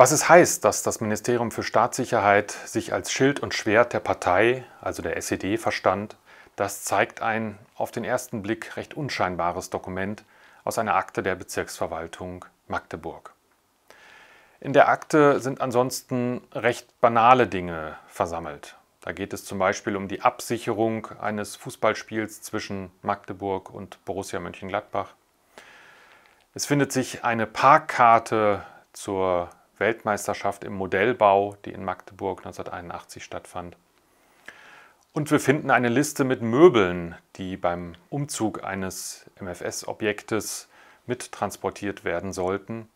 Was es heißt, dass das Ministerium für Staatssicherheit sich als Schild und Schwert der Partei, also der SED, verstand, das zeigt ein auf den ersten Blick recht unscheinbares Dokument aus einer Akte der Bezirksverwaltung Magdeburg. In der Akte sind ansonsten recht banale Dinge versammelt. Da geht es zum Beispiel um die Absicherung eines Fußballspiels zwischen Magdeburg und Borussia Mönchengladbach. Es findet sich eine Parkkarte zur Weltmeisterschaft im Modellbau, die in Magdeburg 1981 stattfand. Und wir finden eine Liste mit Möbeln, die beim Umzug eines MFS-Objektes mittransportiert werden sollten.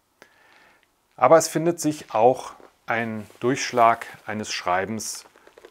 Aber es findet sich auch ein Durchschlag eines Schreibens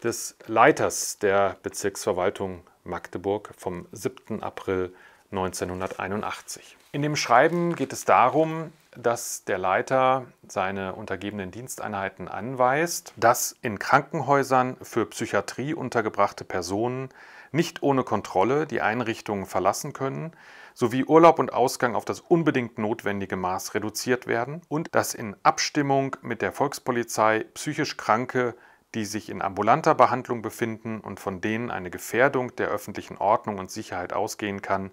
des Leiters der Bezirksverwaltung Magdeburg vom 7. April 1981. In dem Schreiben geht es darum, dass der Leiter seine untergebenen Diensteinheiten anweist, dass in Krankenhäusern für Psychiatrie untergebrachte Personen nicht ohne Kontrolle die Einrichtungen verlassen können, sowie Urlaub und Ausgang auf das unbedingt notwendige Maß reduziert werden und dass in Abstimmung mit der Volkspolizei psychisch Kranke, die sich in ambulanter Behandlung befinden und von denen eine Gefährdung der öffentlichen Ordnung und Sicherheit ausgehen kann,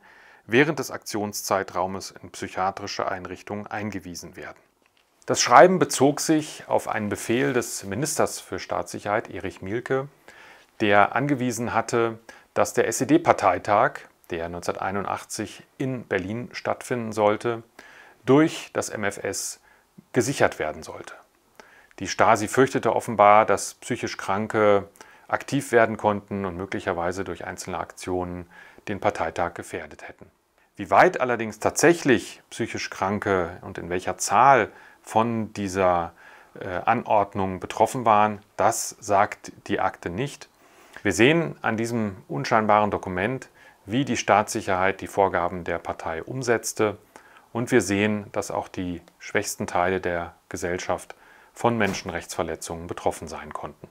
während des Aktionszeitraumes in psychiatrische Einrichtungen eingewiesen werden. Das Schreiben bezog sich auf einen Befehl des Ministers für Staatssicherheit, Erich Mielke, der angewiesen hatte, dass der SED-Parteitag, der 1981 in Berlin stattfinden sollte, durch das MFS gesichert werden sollte. Die Stasi fürchtete offenbar, dass psychisch Kranke aktiv werden konnten und möglicherweise durch einzelne Aktionen den Parteitag gefährdet hätten. Wie weit allerdings tatsächlich psychisch Kranke und in welcher Zahl von dieser äh, Anordnung betroffen waren, das sagt die Akte nicht. Wir sehen an diesem unscheinbaren Dokument, wie die Staatssicherheit die Vorgaben der Partei umsetzte und wir sehen, dass auch die schwächsten Teile der Gesellschaft von Menschenrechtsverletzungen betroffen sein konnten.